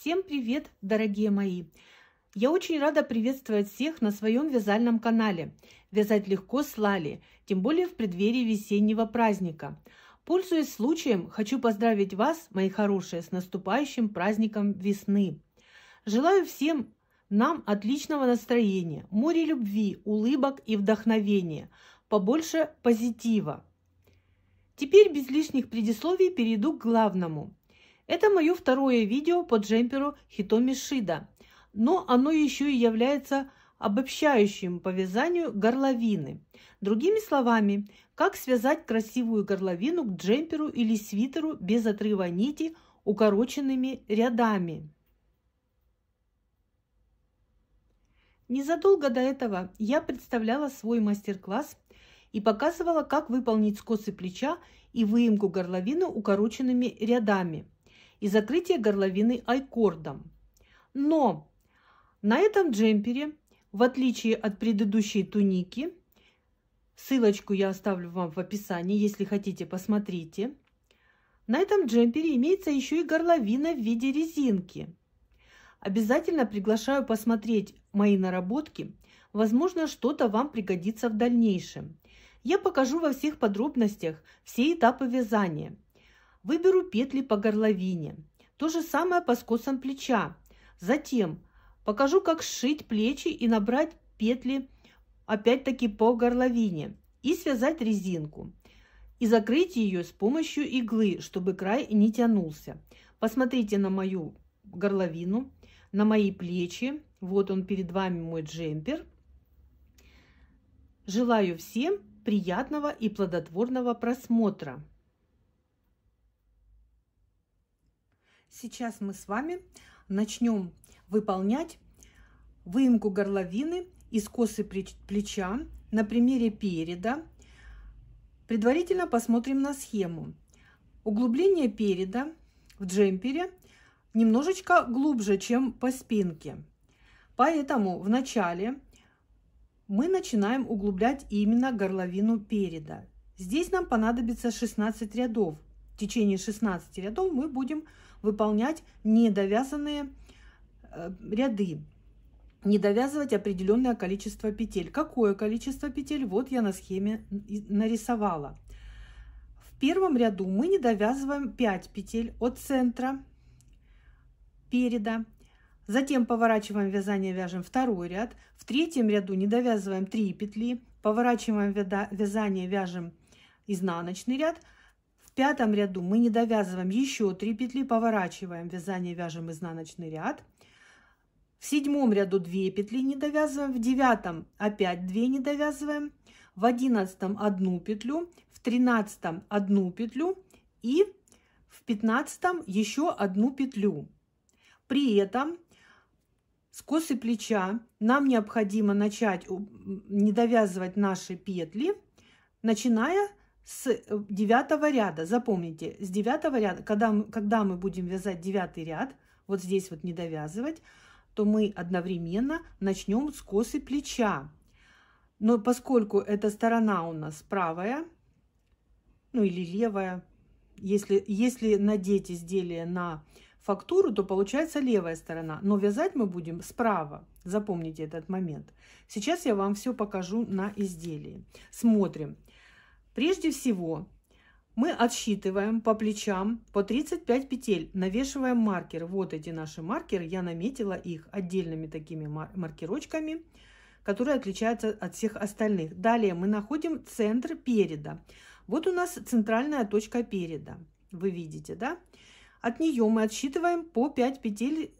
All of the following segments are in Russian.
Всем привет, дорогие мои! Я очень рада приветствовать всех на своем вязальном канале. Вязать легко с Лали, тем более в преддверии весеннего праздника. Пользуясь случаем, хочу поздравить вас, мои хорошие, с наступающим праздником весны. Желаю всем нам отличного настроения, море любви, улыбок и вдохновения, побольше позитива. Теперь без лишних предисловий перейду к главному – это мое второе видео по джемперу Хитоми Шида, но оно еще и является обобщающим по вязанию горловины. Другими словами, как связать красивую горловину к джемперу или свитеру без отрыва нити укороченными рядами. Незадолго до этого я представляла свой мастер-класс и показывала, как выполнить скосы плеча и выемку горловины укороченными рядами и закрытие горловины айкордом. Но на этом джемпере, в отличие от предыдущей туники, ссылочку я оставлю вам в описании, если хотите, посмотрите. На этом джемпере имеется еще и горловина в виде резинки. Обязательно приглашаю посмотреть мои наработки. Возможно, что-то вам пригодится в дальнейшем. Я покажу во всех подробностях все этапы вязания. Выберу петли по горловине. То же самое по скосам плеча. Затем покажу, как сшить плечи и набрать петли опять-таки по горловине и связать резинку и закрыть ее с помощью иглы, чтобы край не тянулся. Посмотрите на мою горловину, на мои плечи. Вот он перед вами мой джемпер. Желаю всем приятного и плодотворного просмотра. Сейчас мы с вами начнем выполнять выемку горловины из косы плеча на примере переда. Предварительно посмотрим на схему. Углубление переда в джемпере немножечко глубже, чем по спинке. Поэтому в начале мы начинаем углублять именно горловину переда. Здесь нам понадобится 16 рядов. В течение 16 рядов мы будем выполнять недовязанные э, ряды, не довязывать определенное количество петель. Какое количество петель? Вот я на схеме нарисовала. В первом ряду мы не довязываем 5 петель от центра переда. Затем поворачиваем вязание, вяжем второй ряд. В третьем ряду не довязываем 3 петли. Поворачиваем вязание, вяжем изнаночный ряд. В пятом ряду мы не довязываем еще 3 петли, поворачиваем вязание, вяжем изнаночный ряд. В седьмом ряду 2 петли не довязываем, в девятом опять 2 не довязываем, в одиннадцатом одну петлю, в тринадцатом одну петлю и в пятнадцатом еще одну петлю. При этом с косы плеча нам необходимо начать не довязывать наши петли, начиная с с э, девятого ряда, запомните, с девятого ряда, когда когда мы будем вязать девятый ряд, вот здесь вот не довязывать, то мы одновременно начнем с косы плеча. Но поскольку эта сторона у нас правая, ну или левая, если, если надеть изделие на фактуру, то получается левая сторона. Но вязать мы будем справа. Запомните этот момент. Сейчас я вам все покажу на изделии. Смотрим. Прежде всего, мы отсчитываем по плечам по 35 петель, навешиваем маркер. Вот эти наши маркеры, я наметила их отдельными такими маркерочками, которые отличаются от всех остальных. Далее мы находим центр переда. Вот у нас центральная точка переда, вы видите, да? От нее мы отсчитываем по 5 петель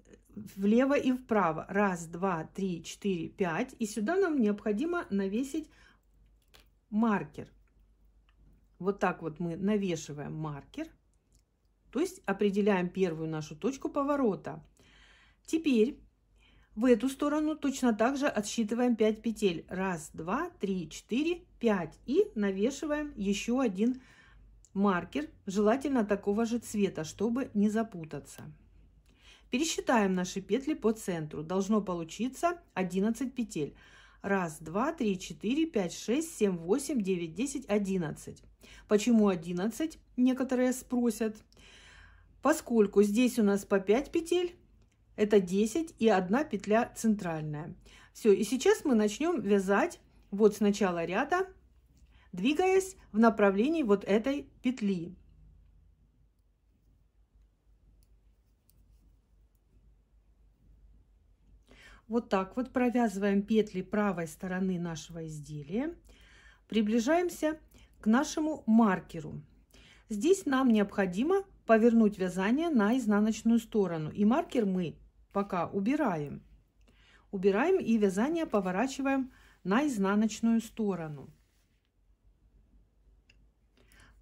влево и вправо. Раз, два, три, четыре, пять. И сюда нам необходимо навесить маркер. Вот так вот мы навешиваем маркер, то есть определяем первую нашу точку поворота. Теперь в эту сторону точно так же отсчитываем 5 петель. Раз, два, три, четыре, пять. И навешиваем еще один маркер, желательно такого же цвета, чтобы не запутаться. Пересчитаем наши петли по центру. Должно получиться 11 петель. Раз, два, три, четыре, пять, шесть, семь, восемь, девять, десять, одиннадцать. Почему одиннадцать? Некоторые спросят. Поскольку здесь у нас по пять петель, это 10 и одна петля центральная. Все, и сейчас мы начнем вязать вот с начала ряда, двигаясь в направлении вот этой петли. Вот так вот провязываем петли правой стороны нашего изделия. Приближаемся к нашему маркеру. Здесь нам необходимо повернуть вязание на изнаночную сторону. И маркер мы пока убираем. Убираем и вязание поворачиваем на изнаночную сторону.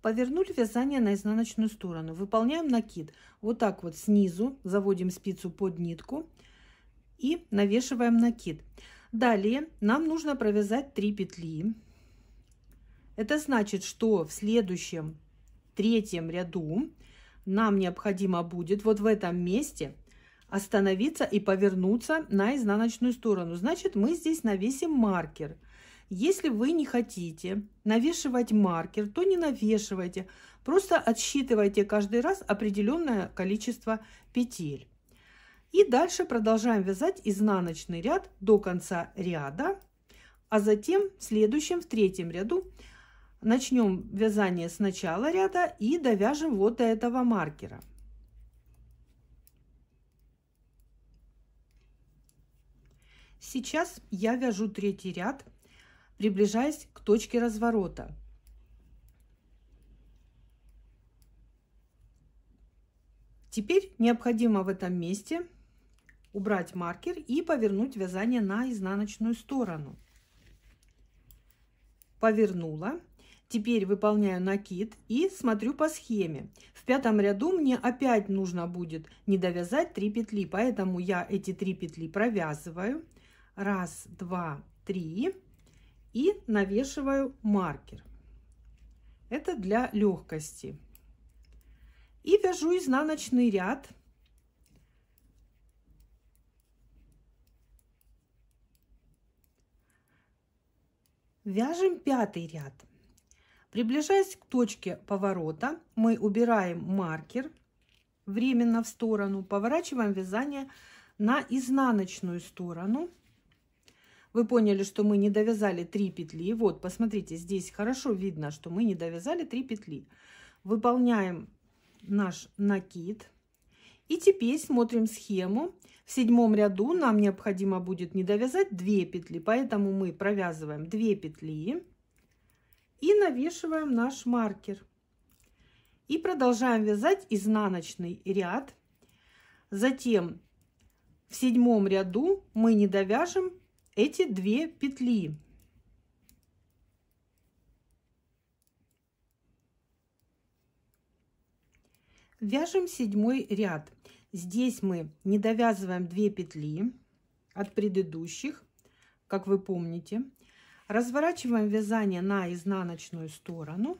Повернули вязание на изнаночную сторону. Выполняем накид. Вот так вот снизу заводим спицу под нитку и навешиваем накид. Далее нам нужно провязать 3 петли. Это значит, что в следующем третьем ряду нам необходимо будет вот в этом месте остановиться и повернуться на изнаночную сторону. Значит, мы здесь навесим маркер. Если вы не хотите навешивать маркер, то не навешивайте. Просто отсчитывайте каждый раз определенное количество петель. И дальше продолжаем вязать изнаночный ряд до конца ряда, а затем в следующем, в третьем ряду начнем вязание с начала ряда и довяжем вот до этого маркера. Сейчас я вяжу третий ряд, приближаясь к точке разворота. Теперь необходимо в этом месте убрать маркер и повернуть вязание на изнаночную сторону. Повернула. Теперь выполняю накид и смотрю по схеме. В пятом ряду мне опять нужно будет не довязать 3 петли, поэтому я эти 3 петли провязываю. Раз, два, три и навешиваю маркер. Это для легкости. И вяжу изнаночный ряд – Вяжем пятый ряд. Приближаясь к точке поворота, мы убираем маркер временно в сторону, поворачиваем вязание на изнаночную сторону. Вы поняли, что мы не довязали 3 петли. Вот, посмотрите, здесь хорошо видно, что мы не довязали 3 петли. Выполняем наш накид. И теперь смотрим схему в седьмом ряду нам необходимо будет не довязать 2 петли, поэтому мы провязываем 2 петли и навешиваем наш маркер. И продолжаем вязать изнаночный ряд. Затем в седьмом ряду мы не довяжем эти две петли. Вяжем седьмой ряд. Здесь мы не довязываем 2 петли от предыдущих, как вы помните. Разворачиваем вязание на изнаночную сторону.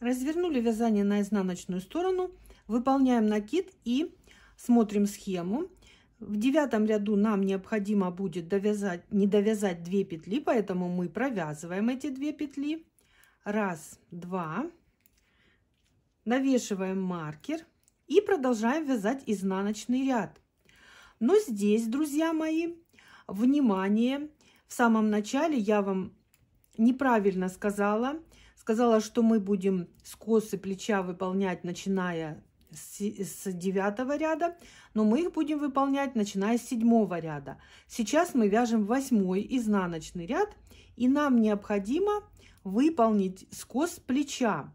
Развернули вязание на изнаночную сторону, выполняем накид и смотрим схему. В девятом ряду нам необходимо будет довязать, не довязать 2 петли, поэтому мы провязываем эти 2 петли. Раз, два, навешиваем маркер и продолжаем вязать изнаночный ряд. Но здесь, друзья мои, внимание, в самом начале я вам неправильно сказала, сказала, что мы будем скосы плеча выполнять, начиная с девятого ряда, но мы их будем выполнять, начиная с седьмого ряда. Сейчас мы вяжем восьмой изнаночный ряд, и нам необходимо выполнить скос плеча.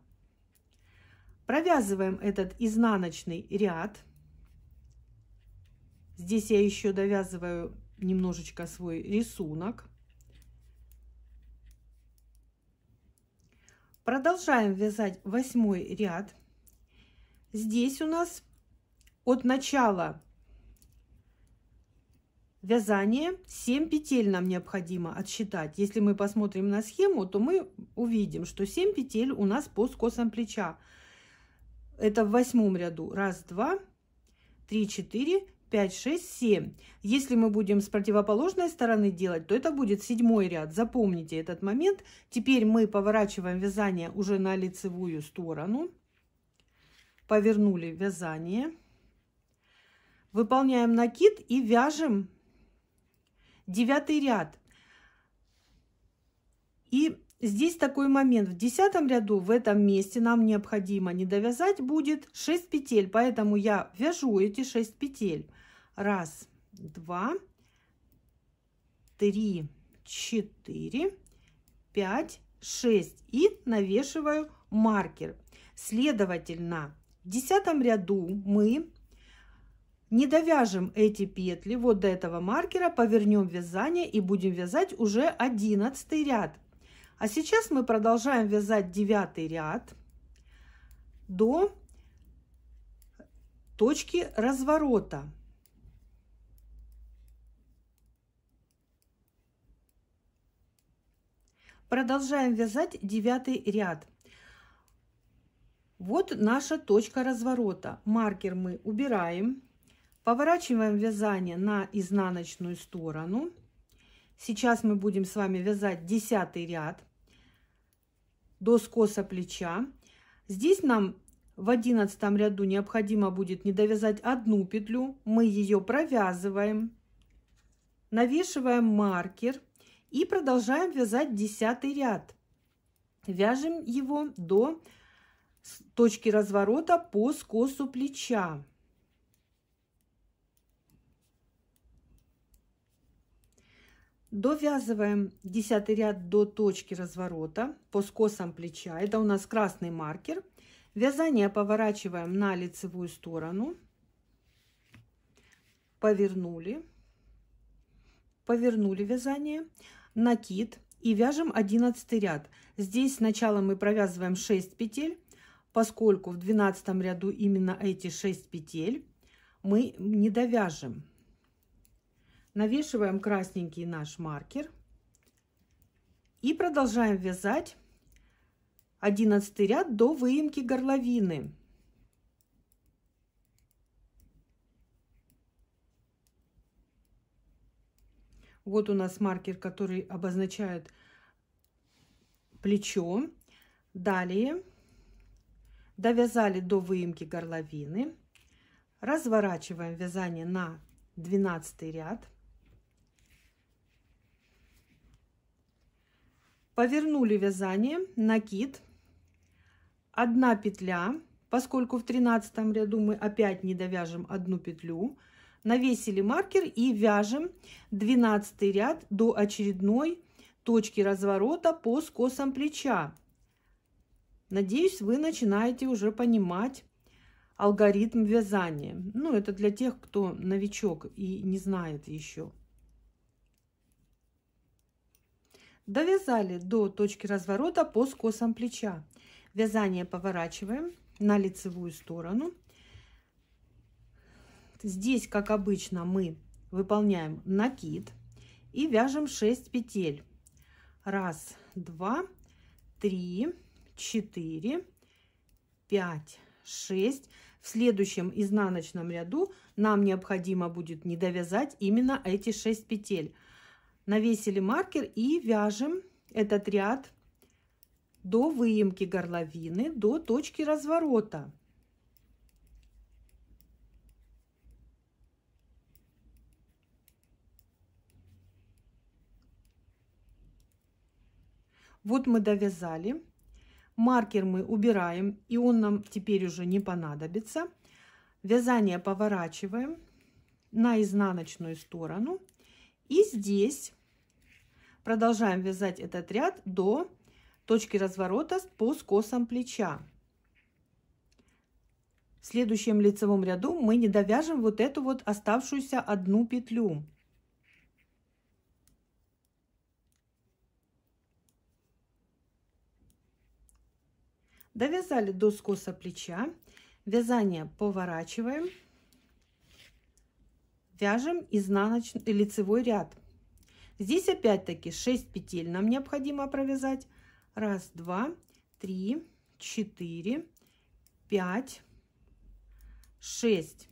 Провязываем этот изнаночный ряд. Здесь я еще довязываю немножечко свой рисунок. Продолжаем вязать восьмой ряд. Здесь у нас от начала вязания 7 петель нам необходимо отсчитать. Если мы посмотрим на схему, то мы увидим, что 7 петель у нас по скосам плеча. Это в восьмом ряду. Раз, два, три, четыре, пять, шесть, семь. Если мы будем с противоположной стороны делать, то это будет седьмой ряд. Запомните этот момент. Теперь мы поворачиваем вязание уже на лицевую сторону. Повернули вязание. Выполняем накид и вяжем девятый ряд. И Здесь такой момент. В десятом ряду в этом месте нам необходимо не довязать будет 6 петель. Поэтому я вяжу эти 6 петель. Раз, два, три, четыре, пять, шесть. И навешиваю маркер. Следовательно, в десятом ряду мы не довяжем эти петли вот до этого маркера, повернем вязание и будем вязать уже одиннадцатый ряд. А сейчас мы продолжаем вязать девятый ряд до точки разворота. Продолжаем вязать девятый ряд. Вот наша точка разворота. Маркер мы убираем. Поворачиваем вязание на изнаночную сторону. Сейчас мы будем с вами вязать десятый ряд до скоса плеча. Здесь нам в одиннадцатом ряду необходимо будет не довязать одну петлю. Мы ее провязываем, навешиваем маркер и продолжаем вязать десятый ряд. Вяжем его до точки разворота по скосу плеча. Довязываем 10 ряд до точки разворота по скосам плеча. Это у нас красный маркер. Вязание поворачиваем на лицевую сторону. Повернули. Повернули вязание. Накид. И вяжем 11 ряд. Здесь сначала мы провязываем 6 петель, поскольку в 12 ряду именно эти 6 петель мы не довяжем. Навешиваем красненький наш маркер. И продолжаем вязать 11 ряд до выемки горловины. Вот у нас маркер, который обозначает плечо. Далее довязали до выемки горловины. Разворачиваем вязание на 12 ряд. повернули вязание, накид, одна петля, поскольку в тринадцатом ряду мы опять не довяжем одну петлю, навесили маркер и вяжем 12 ряд до очередной точки разворота по скосам плеча. Надеюсь, вы начинаете уже понимать алгоритм вязания. Ну, это для тех, кто новичок и не знает еще. Довязали до точки разворота по скосам плеча. Вязание поворачиваем на лицевую сторону. Здесь, как обычно, мы выполняем накид и вяжем 6 петель. Раз, два, три, четыре, пять, шесть. В следующем изнаночном ряду нам необходимо будет не довязать именно эти 6 петель. Навесили маркер и вяжем этот ряд до выемки горловины, до точки разворота. Вот мы довязали. Маркер мы убираем, и он нам теперь уже не понадобится. Вязание поворачиваем на изнаночную сторону. И здесь Продолжаем вязать этот ряд до точки разворота по скосам плеча. В следующем лицевом ряду мы не довяжем вот эту вот оставшуюся одну петлю. Довязали до скоса плеча. Вязание поворачиваем. Вяжем изнаночный лицевой ряд. Здесь опять-таки 6 петель нам необходимо провязать. Раз, два, три, четыре, пять, шесть.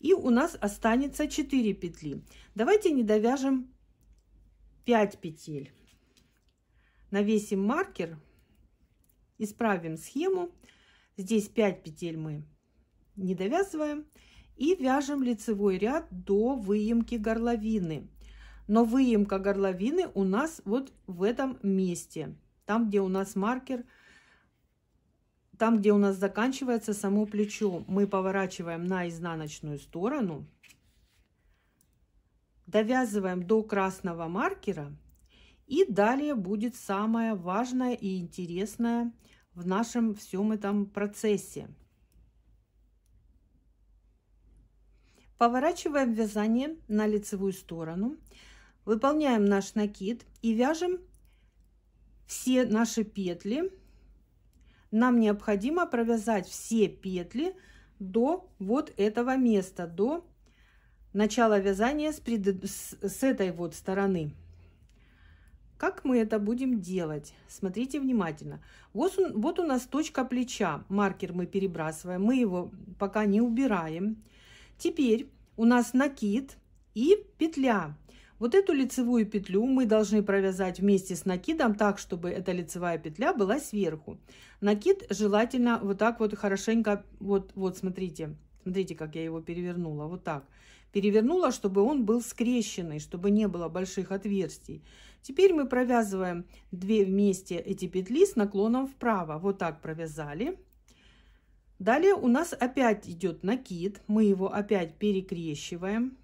И у нас останется 4 петли. Давайте не довяжем 5 петель. Навесим маркер, исправим схему. Здесь 5 петель мы не довязываем. И вяжем лицевой ряд до выемки горловины. Но выемка горловины у нас вот в этом месте, там, где у нас маркер, там, где у нас заканчивается само плечо. Мы поворачиваем на изнаночную сторону, довязываем до красного маркера, и далее будет самое важное и интересное в нашем всем этом процессе. Поворачиваем вязание на лицевую сторону. Выполняем наш накид и вяжем все наши петли. Нам необходимо провязать все петли до вот этого места, до начала вязания с, пред... с, этой вот стороны. Как мы это будем делать? Смотрите внимательно. Вот, вот у нас точка плеча. Маркер мы перебрасываем. Мы его пока не убираем. Теперь у нас накид и петля. Вот эту лицевую петлю мы должны провязать вместе с накидом так, чтобы эта лицевая петля была сверху. Накид желательно вот так вот хорошенько, вот, вот смотрите, смотрите, как я его перевернула, вот так. Перевернула, чтобы он был скрещенный, чтобы не было больших отверстий. Теперь мы провязываем две вместе эти петли с наклоном вправо. Вот так провязали. Далее у нас опять идет накид, мы его опять перекрещиваем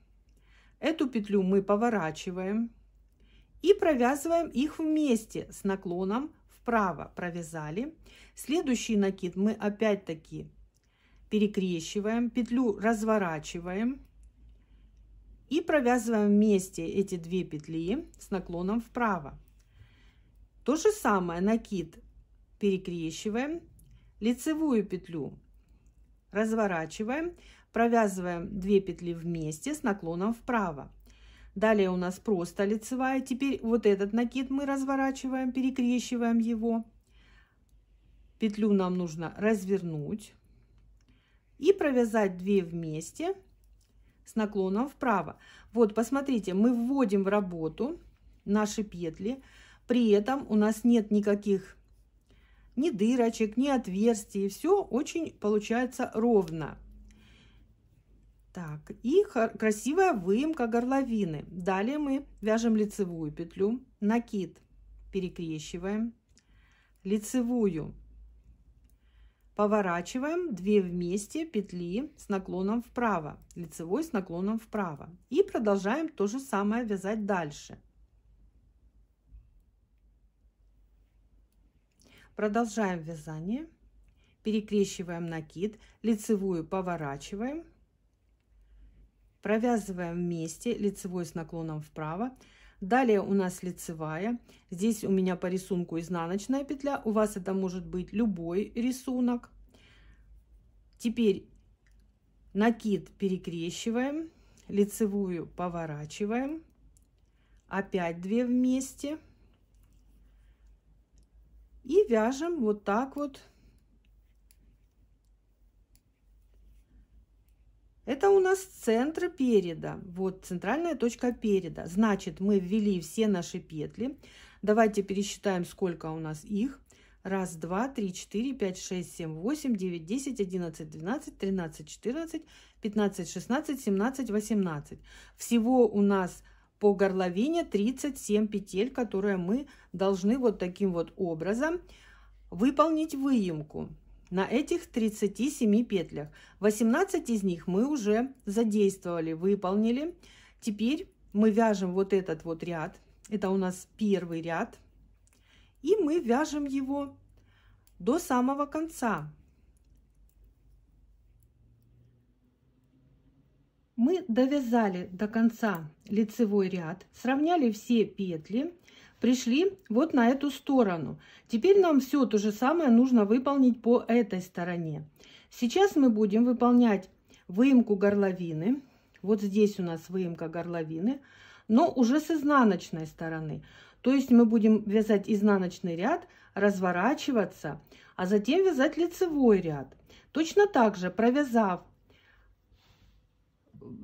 Эту петлю мы поворачиваем и провязываем их вместе с наклоном вправо провязали. Следующий накид мы опять-таки перекрещиваем, петлю разворачиваем и провязываем вместе эти две петли с наклоном вправо. То же самое накид перекрещиваем, лицевую петлю разворачиваем, Провязываем 2 петли вместе с наклоном вправо. Далее у нас просто лицевая. Теперь вот этот накид мы разворачиваем, перекрещиваем его. Петлю нам нужно развернуть и провязать 2 вместе с наклоном вправо. Вот, посмотрите, мы вводим в работу наши петли. При этом у нас нет никаких ни дырочек, ни отверстий. Все очень получается ровно. Так, и красивая выемка горловины. Далее мы вяжем лицевую петлю, накид перекрещиваем, лицевую поворачиваем 2 вместе петли с наклоном вправо, лицевой с наклоном вправо. И продолжаем то же самое вязать дальше. Продолжаем вязание, перекрещиваем накид, лицевую поворачиваем, Провязываем вместе лицевой с наклоном вправо. Далее у нас лицевая. Здесь у меня по рисунку изнаночная петля. У вас это может быть любой рисунок. Теперь накид перекрещиваем, лицевую поворачиваем. Опять две вместе. И вяжем вот так вот Это у нас центр переда. Вот центральная точка переда. Значит, мы ввели все наши петли. Давайте пересчитаем, сколько у нас их. Раз, два, три, четыре, пять, шесть, семь, восемь, девять, десять, одиннадцать, двенадцать, тринадцать, четырнадцать, пятнадцать, шестнадцать, семнадцать, восемнадцать. Всего у нас по горловине 37 петель, которые мы должны вот таким вот образом выполнить выемку на этих 37 петлях. 18 из них мы уже задействовали, выполнили. Теперь мы вяжем вот этот вот ряд. Это у нас первый ряд. И мы вяжем его до самого конца. Мы довязали до конца лицевой ряд, сравняли все петли пришли вот на эту сторону. Теперь нам все то же самое нужно выполнить по этой стороне. Сейчас мы будем выполнять выемку горловины. Вот здесь у нас выемка горловины, но уже с изнаночной стороны. То есть мы будем вязать изнаночный ряд, разворачиваться, а затем вязать лицевой ряд. Точно так же, провязав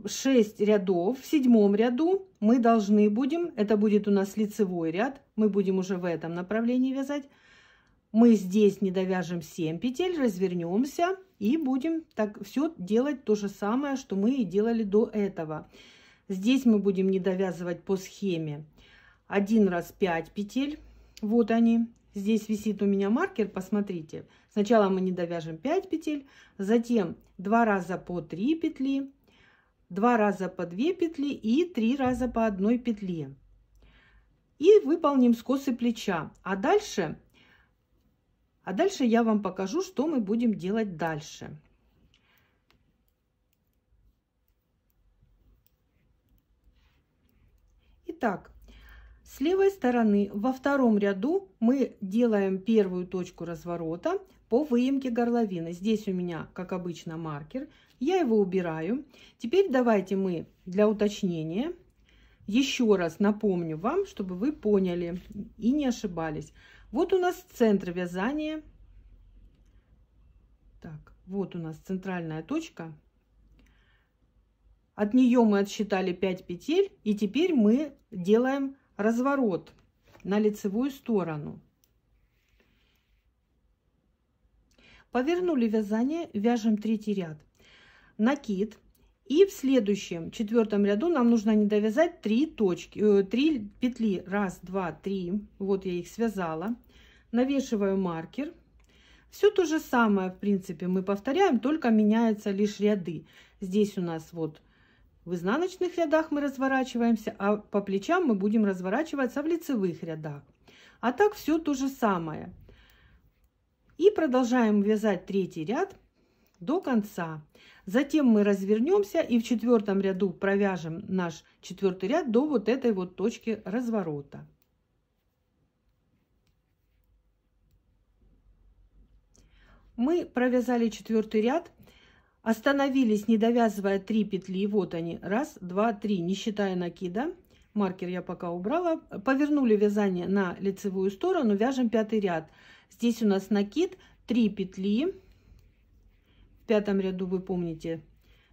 6 рядов. В седьмом ряду мы должны будем, это будет у нас лицевой ряд, мы будем уже в этом направлении вязать. Мы здесь не довяжем 7 петель, развернемся и будем так все делать то же самое, что мы и делали до этого. Здесь мы будем не довязывать по схеме. Один раз 5 петель, вот они. Здесь висит у меня маркер, посмотрите. Сначала мы не довяжем 5 петель, затем 2 раза по 3 петли, 2 раза по 2 петли и 3 раза по 1 петле. И выполним скосы плеча. А дальше, а дальше я вам покажу, что мы будем делать дальше. Итак, с левой стороны во втором ряду мы делаем первую точку разворота по выемке горловины. Здесь у меня, как обычно, маркер – я его убираю. Теперь давайте мы для уточнения еще раз напомню вам, чтобы вы поняли и не ошибались. Вот у нас центр вязания. Так, вот у нас центральная точка. От нее мы отсчитали 5 петель, и теперь мы делаем разворот на лицевую сторону. Повернули вязание, вяжем третий ряд накид. И в следующем четвертом ряду нам нужно не довязать 3 точки, 3 э, петли. Раз, два, три. Вот я их связала. Навешиваю маркер. Все то же самое, в принципе, мы повторяем, только меняются лишь ряды. Здесь у нас вот в изнаночных рядах мы разворачиваемся, а по плечам мы будем разворачиваться в лицевых рядах. А так все то же самое. И продолжаем вязать третий ряд до конца. Затем мы развернемся и в четвертом ряду провяжем наш четвертый ряд до вот этой вот точки разворота. Мы провязали четвертый ряд, остановились, не довязывая 3 петли. Вот они, раз, два, три, не считая накида. Маркер я пока убрала. Повернули вязание на лицевую сторону, вяжем пятый ряд. Здесь у нас накид, 3 петли, в пятом ряду вы помните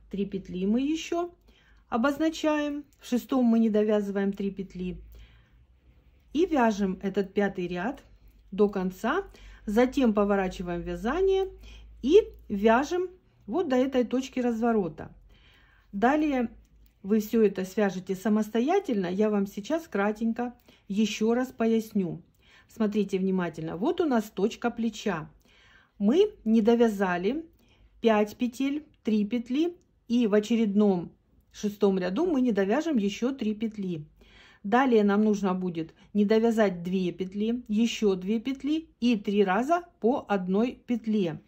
три петли мы еще обозначаем. В шестом мы не довязываем 3 петли. И вяжем этот пятый ряд до конца. Затем поворачиваем вязание и вяжем вот до этой точки разворота. Далее вы все это свяжете самостоятельно. Я вам сейчас кратенько еще раз поясню. Смотрите внимательно. Вот у нас точка плеча. Мы не довязали 5 петель, 3 петли и в очередном шестом ряду мы не довяжем еще 3 петли. Далее нам нужно будет не довязать 2 петли, еще 2 петли и 3 раза по одной петле.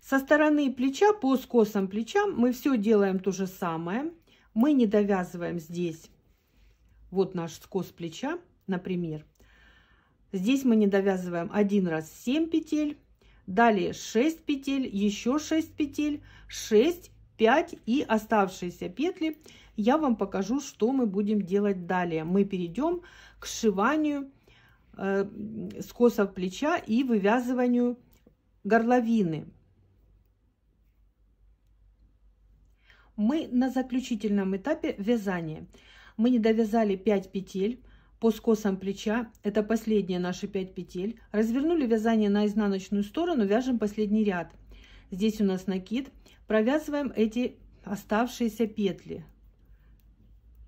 Со стороны плеча, по скосам плеча мы все делаем то же самое. Мы не довязываем здесь, вот наш скос плеча, например. Здесь мы не довязываем один раз 7 петель, Далее 6 петель, еще 6 петель, 6, 5 и оставшиеся петли. Я вам покажу, что мы будем делать далее. Мы перейдем к сшиванию э, скосов плеча и вывязыванию горловины. Мы на заключительном этапе вязания. Мы не довязали 5 петель по скосам плеча, это последние наши 5 петель, развернули вязание на изнаночную сторону, вяжем последний ряд. Здесь у нас накид, провязываем эти оставшиеся петли.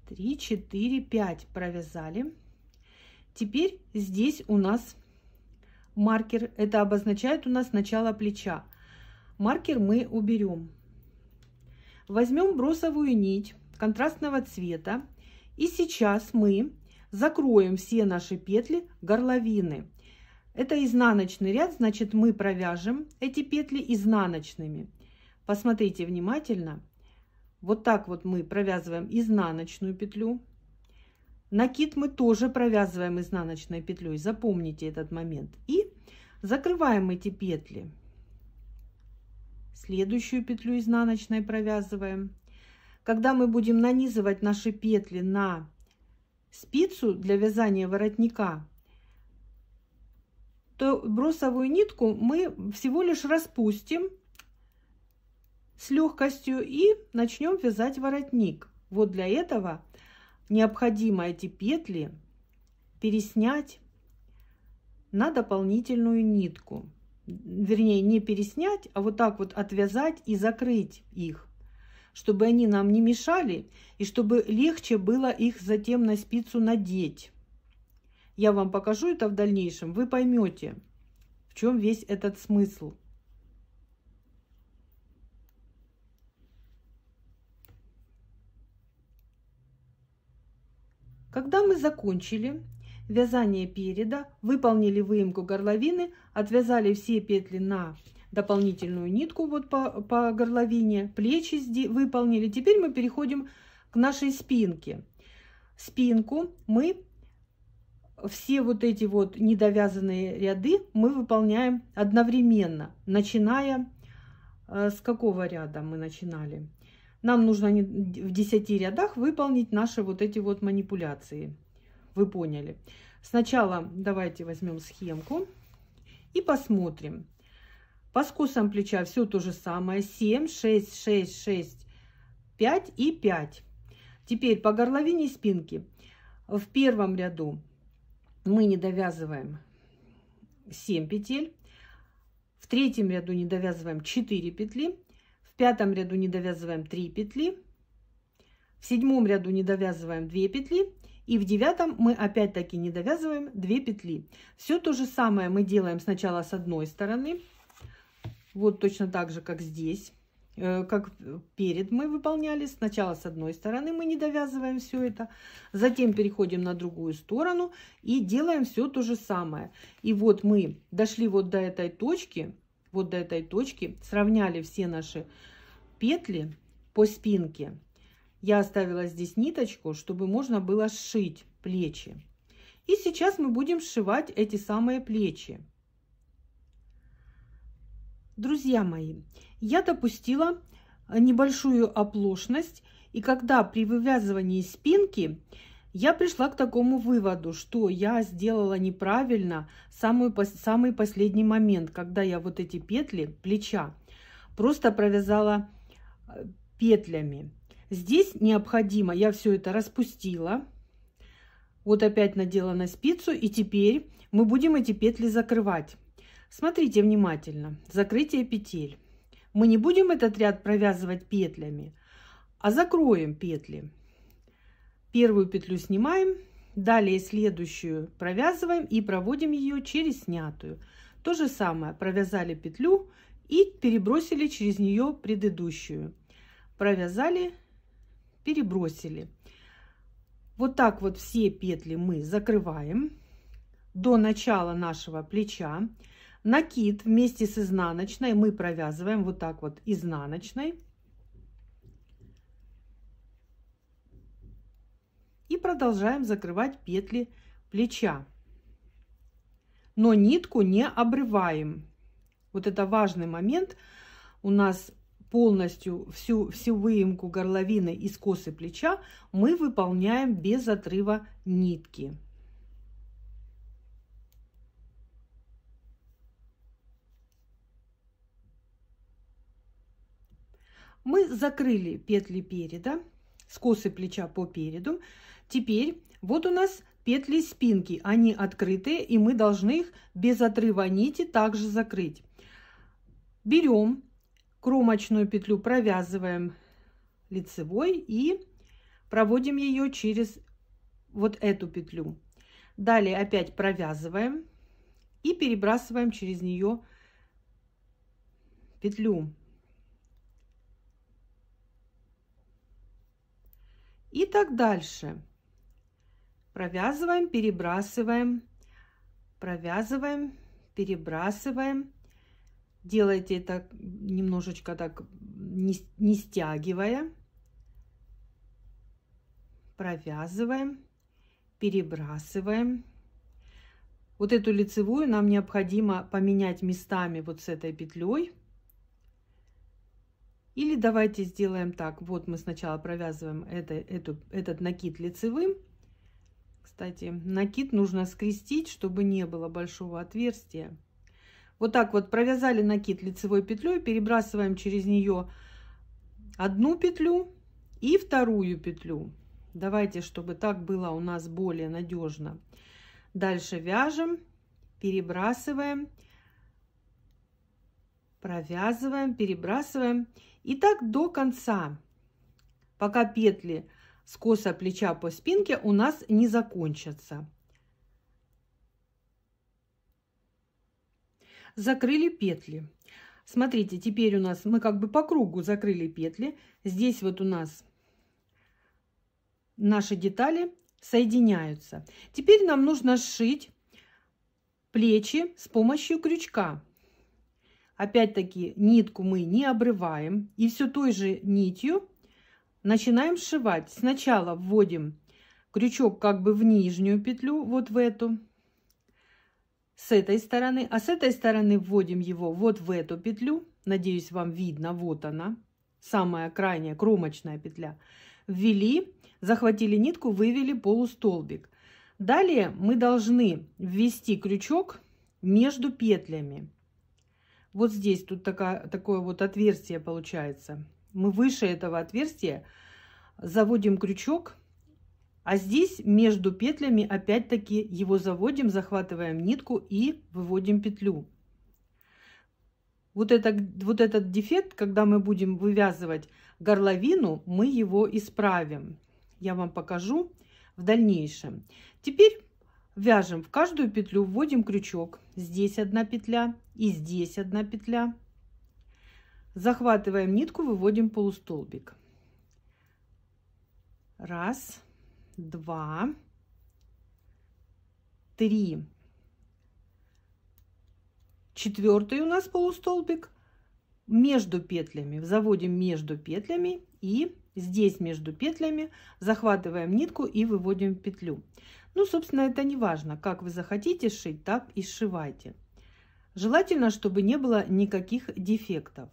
3, 4, 5 провязали. Теперь здесь у нас маркер, это обозначает у нас начало плеча. Маркер мы уберем. Возьмем бросовую нить контрастного цвета и сейчас мы закроем все наши петли горловины. Это изнаночный ряд, значит мы провяжем эти петли изнаночными. Посмотрите внимательно. Вот так вот мы провязываем изнаночную петлю. Накид мы тоже провязываем изнаночной петлей, запомните этот момент. И закрываем эти петли. Следующую петлю изнаночной провязываем. Когда мы будем нанизывать наши петли на спицу для вязания воротника, то бросовую нитку мы всего лишь распустим с легкостью и начнем вязать воротник. Вот для этого необходимо эти петли переснять на дополнительную нитку. Вернее, не переснять, а вот так вот отвязать и закрыть их чтобы они нам не мешали и чтобы легче было их затем на спицу надеть. Я вам покажу это в дальнейшем, вы поймете, в чем весь этот смысл. Когда мы закончили вязание переда, выполнили выемку горловины, отвязали все петли на дополнительную нитку вот по, по горловине, плечи выполнили. Теперь мы переходим к нашей спинке. Спинку мы все вот эти вот недовязанные ряды мы выполняем одновременно, начиная э, с какого ряда мы начинали. Нам нужно в 10 рядах выполнить наши вот эти вот манипуляции. Вы поняли. Сначала давайте возьмем схемку и посмотрим. По скосам плеча все то же самое. 7, 6, 6, 6, 5 и 5. Теперь по горловине спинки. В первом ряду мы не довязываем 7 петель. В третьем ряду не довязываем 4 петли. В пятом ряду не довязываем 3 петли. В седьмом ряду не довязываем 2 петли. И в девятом мы опять-таки не довязываем 2 петли. Все то же самое мы делаем сначала с одной стороны. Вот точно так же, как здесь. Э, как перед мы выполняли. Сначала с одной стороны мы не довязываем все это. Затем переходим на другую сторону и делаем все то же самое. И вот мы дошли вот до этой точки. Вот до этой точки. Сравняли все наши петли по спинке. Я оставила здесь ниточку, чтобы можно было сшить плечи. И сейчас мы будем сшивать эти самые плечи. Друзья мои, я допустила э, небольшую оплошность, и когда при вывязывании спинки я пришла к такому выводу, что я сделала неправильно самый, самый последний момент, когда я вот эти петли плеча просто провязала э, петлями. Здесь необходимо, я все это распустила, вот опять надела на спицу, и теперь мы будем эти петли закрывать. Смотрите внимательно. Закрытие петель. Мы не будем этот ряд провязывать петлями, а закроем петли. Первую петлю снимаем, далее следующую провязываем и проводим ее через снятую. То же самое, провязали петлю и перебросили через нее предыдущую. Провязали, перебросили. Вот так вот все петли мы закрываем до начала нашего плеча. Накид вместе с изнаночной мы провязываем вот так вот изнаночной. И продолжаем закрывать петли плеча. Но нитку не обрываем. Вот это важный момент. У нас полностью всю, всю выемку горловины и скосы плеча мы выполняем без отрыва нитки. Мы закрыли петли переда, скосы плеча по переду. Теперь вот у нас петли спинки, они открытые, и мы должны их без отрыва нити также закрыть. Берем кромочную петлю, провязываем лицевой и проводим ее через вот эту петлю. Далее опять провязываем и перебрасываем через нее петлю. И так дальше. Провязываем, перебрасываем, провязываем, перебрасываем. Делайте это немножечко так, не, не стягивая. Провязываем, перебрасываем. Вот эту лицевую нам необходимо поменять местами вот с этой петлей. Или давайте сделаем так. Вот мы сначала провязываем это, эту, этот накид лицевым. Кстати, накид нужно скрестить, чтобы не было большого отверстия. Вот так вот провязали накид лицевой петлей, перебрасываем через нее одну петлю и вторую петлю. Давайте, чтобы так было у нас более надежно. Дальше вяжем, перебрасываем, провязываем, перебрасываем. И так до конца, пока петли с коса плеча по спинке у нас не закончатся. Закрыли петли. Смотрите, теперь у нас мы как бы по кругу закрыли петли. Здесь вот у нас наши детали соединяются. Теперь нам нужно сшить плечи с помощью крючка. Опять-таки нитку мы не обрываем и все той же нитью начинаем сшивать. Сначала вводим крючок как бы в нижнюю петлю, вот в эту, с этой стороны, а с этой стороны вводим его вот в эту петлю. Надеюсь, вам видно, вот она, самая крайняя кромочная петля. Ввели, захватили нитку, вывели полустолбик. Далее мы должны ввести крючок между петлями вот здесь, тут такая, такое вот отверстие получается. Мы выше этого отверстия заводим крючок, а здесь между петлями опять-таки его заводим, захватываем нитку и выводим петлю. Вот, это, вот этот дефект, когда мы будем вывязывать горловину, мы его исправим. Я вам покажу в дальнейшем. Теперь Вяжем в каждую петлю, вводим крючок. Здесь одна петля и здесь одна петля. Захватываем нитку, выводим полустолбик. Раз, два, три. Четвертый у нас полустолбик между петлями. Заводим между петлями и здесь между петлями захватываем нитку и выводим петлю. Ну, собственно, это не важно. Как вы захотите шить, так и сшивайте. Желательно, чтобы не было никаких дефектов.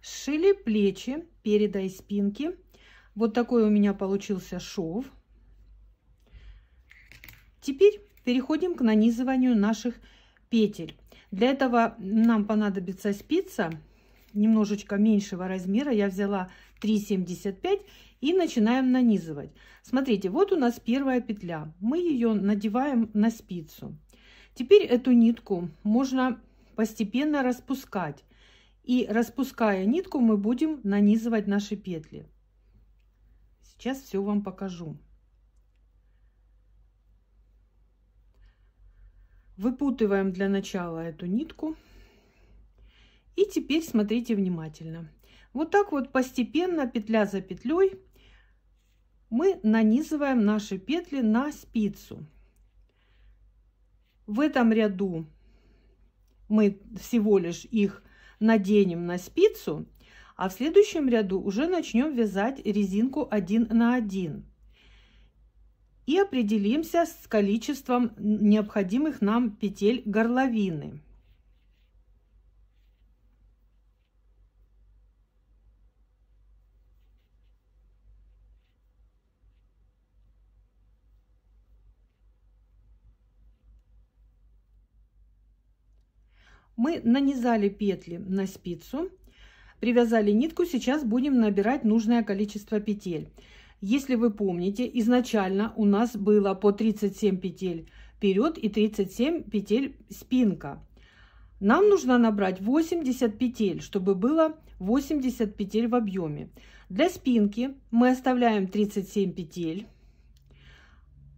Сшили плечи, переда и спинки. Вот такой у меня получился шов. Теперь переходим к нанизыванию наших петель. Для этого нам понадобится спица немножечко меньшего размера. Я взяла 3,75 и начинаем нанизывать. Смотрите, вот у нас первая петля. Мы ее надеваем на спицу. Теперь эту нитку можно постепенно распускать. И распуская нитку, мы будем нанизывать наши петли. Сейчас все вам покажу. Выпутываем для начала эту нитку. И теперь смотрите внимательно. Вот так вот постепенно, петля за петлей, мы нанизываем наши петли на спицу. В этом ряду мы всего лишь их наденем на спицу, а в следующем ряду уже начнем вязать резинку 1 на 1. И определимся с количеством необходимых нам петель горловины. Мы нанизали петли на спицу, привязали нитку, сейчас будем набирать нужное количество петель. Если вы помните, изначально у нас было по 37 петель вперед и 37 петель спинка. Нам нужно набрать 80 петель, чтобы было 80 петель в объеме. Для спинки мы оставляем 37 петель.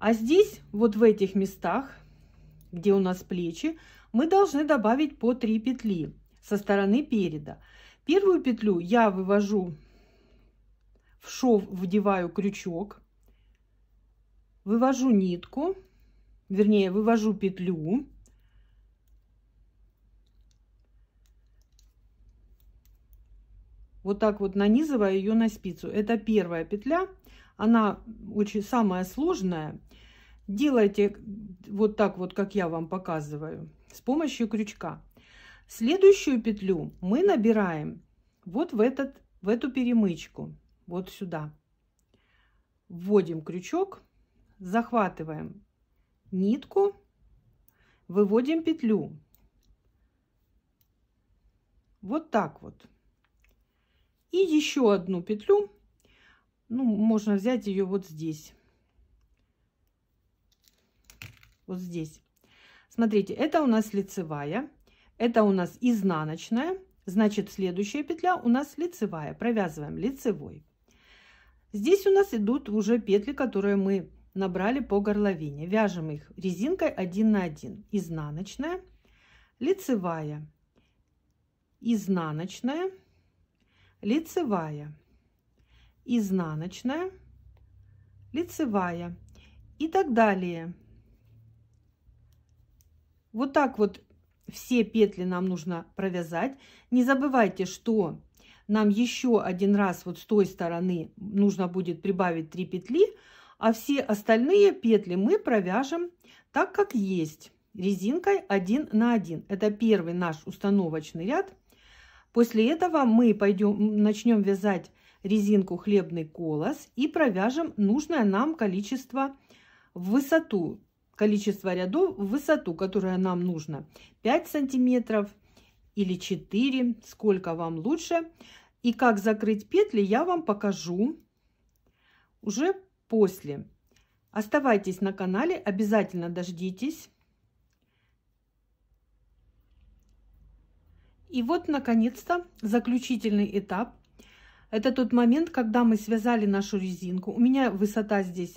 А здесь, вот в этих местах, где у нас плечи, мы должны добавить по 3 петли со стороны переда. Первую петлю я вывожу в шов, вдеваю крючок, вывожу нитку, вернее, вывожу петлю, вот так вот нанизывая ее на спицу. Это первая петля, она очень самая сложная. Делайте вот так вот, как я вам показываю с помощью крючка. Следующую петлю мы набираем вот в, этот, в эту перемычку, вот сюда. Вводим крючок, захватываем нитку, выводим петлю. Вот так вот. И еще одну петлю, ну, можно взять ее вот здесь. Вот здесь. Смотрите, это у нас лицевая, это у нас изнаночная, значит следующая петля у нас лицевая. Провязываем лицевой. Здесь у нас идут уже петли, которые мы набрали по горловине. Вяжем их резинкой 1 на 1. Изнаночная, лицевая, изнаночная, лицевая, изнаночная, лицевая и так далее. Вот так вот все петли нам нужно провязать. Не забывайте, что нам еще один раз вот с той стороны нужно будет прибавить 3 петли, а все остальные петли мы провяжем так, как есть, резинкой 1 на 1. Это первый наш установочный ряд. После этого мы пойдем, начнем вязать резинку хлебный колос и провяжем нужное нам количество в высоту количество рядов в высоту, которая нам нужна, 5 сантиметров или 4, сколько вам лучше. И как закрыть петли я вам покажу уже после. Оставайтесь на канале, обязательно дождитесь. И вот, наконец-то, заключительный этап это тот момент, когда мы связали нашу резинку. У меня высота здесь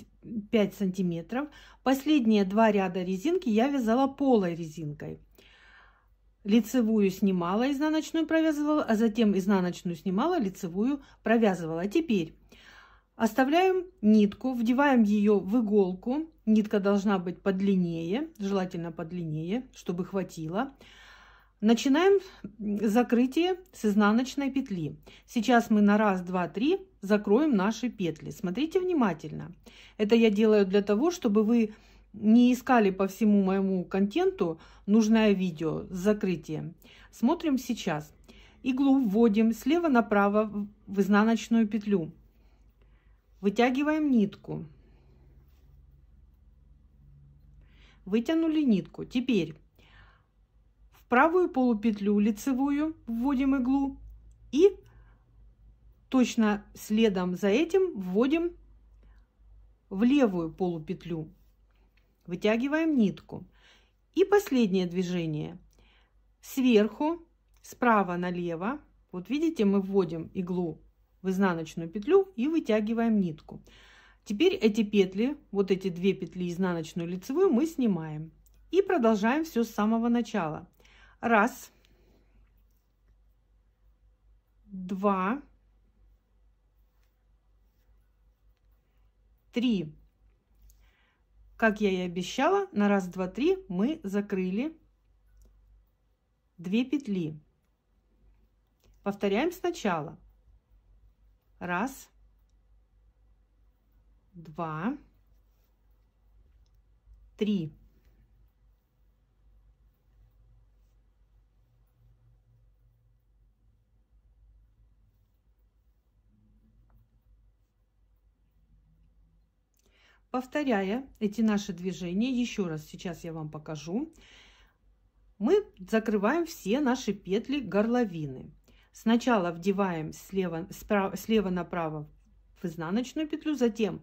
5 сантиметров. Последние два ряда резинки я вязала полой резинкой. Лицевую снимала, изнаночную провязывала, а затем изнаночную снимала, лицевую провязывала. А теперь оставляем нитку, вдеваем ее в иголку. Нитка должна быть подлиннее, желательно подлиннее, чтобы хватило. Начинаем закрытие с изнаночной петли. Сейчас мы на раз, два, три закроем наши петли. Смотрите внимательно. Это я делаю для того, чтобы вы не искали по всему моему контенту нужное видео с закрытием. Смотрим сейчас. Иглу вводим слева направо в изнаночную петлю. Вытягиваем нитку. Вытянули нитку. Теперь правую полупетлю лицевую вводим иглу и точно следом за этим вводим в левую полупетлю. Вытягиваем нитку. И последнее движение. Сверху, справа налево, вот видите, мы вводим иглу в изнаночную петлю и вытягиваем нитку. Теперь эти петли, вот эти две петли изнаночную лицевую, мы снимаем. И продолжаем все с самого начала. Раз. Два. Три. Как я и обещала, на раз, два, три мы закрыли две петли. Повторяем сначала. Раз, два, три. Повторяя эти наши движения, еще раз сейчас я вам покажу, мы закрываем все наши петли горловины. Сначала вдеваем слева, справа, слева направо в изнаночную петлю, затем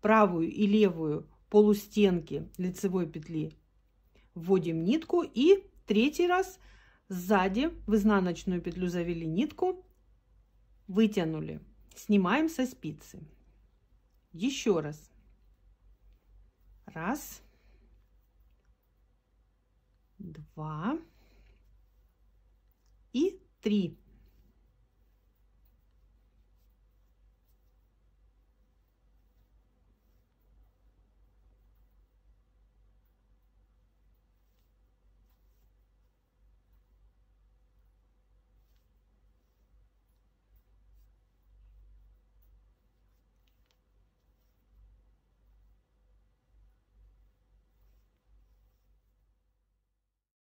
правую и левую полустенки лицевой петли вводим нитку и третий раз сзади в изнаночную петлю завели нитку, вытянули, снимаем со спицы. Еще раз. Раз. Два. И три.